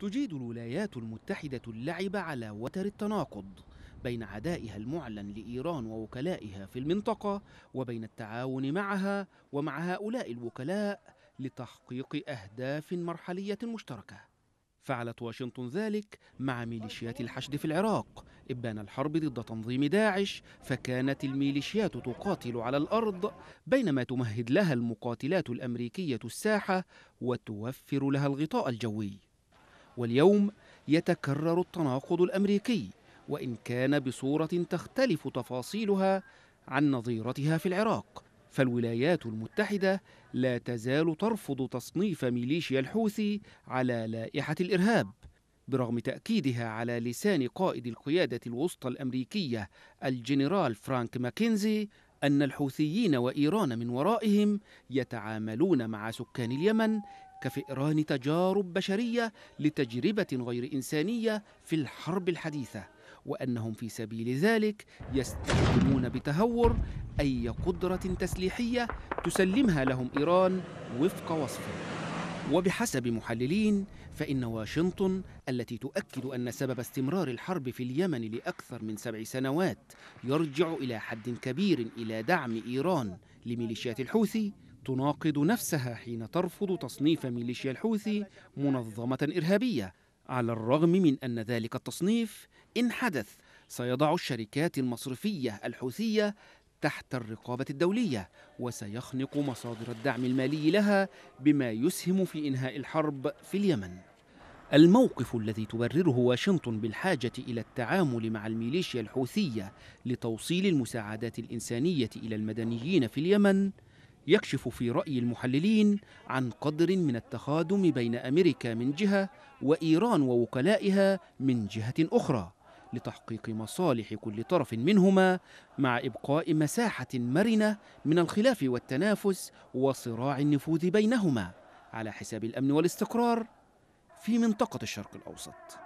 تجيد الولايات المتحدة اللعب على وتر التناقض بين عدائها المعلن لإيران ووكلائها في المنطقة وبين التعاون معها ومع هؤلاء الوكلاء لتحقيق أهداف مرحلية مشتركة فعلت واشنطن ذلك مع ميليشيات الحشد في العراق إبان الحرب ضد تنظيم داعش فكانت الميليشيات تقاتل على الأرض بينما تمهد لها المقاتلات الأمريكية الساحة وتوفر لها الغطاء الجوي واليوم يتكرر التناقض الامريكي وان كان بصوره تختلف تفاصيلها عن نظيرتها في العراق فالولايات المتحده لا تزال ترفض تصنيف ميليشيا الحوثي على لائحه الارهاب برغم تاكيدها على لسان قائد القياده الوسطى الامريكيه الجنرال فرانك ماكنزي ان الحوثيين وايران من ورائهم يتعاملون مع سكان اليمن كفئران تجارب بشريه لتجربه غير انسانيه في الحرب الحديثه وانهم في سبيل ذلك يستخدمون بتهور اي قدره تسليحيه تسلمها لهم ايران وفق وصفه وبحسب محللين فإن واشنطن التي تؤكد أن سبب استمرار الحرب في اليمن لأكثر من سبع سنوات يرجع إلى حد كبير إلى دعم إيران لميليشيات الحوثي تناقض نفسها حين ترفض تصنيف ميليشيا الحوثي منظمة إرهابية على الرغم من أن ذلك التصنيف إن حدث سيضع الشركات المصرفية الحوثية تحت الرقابة الدولية وسيخنق مصادر الدعم المالي لها بما يسهم في إنهاء الحرب في اليمن الموقف الذي تبرره واشنطن بالحاجة إلى التعامل مع الميليشيا الحوثية لتوصيل المساعدات الإنسانية إلى المدنيين في اليمن يكشف في رأي المحللين عن قدر من التخادم بين أمريكا من جهة وإيران ووكلائها من جهة أخرى لتحقيق مصالح كل طرف منهما مع إبقاء مساحة مرنة من الخلاف والتنافس وصراع النفوذ بينهما على حساب الأمن والاستقرار في منطقة الشرق الأوسط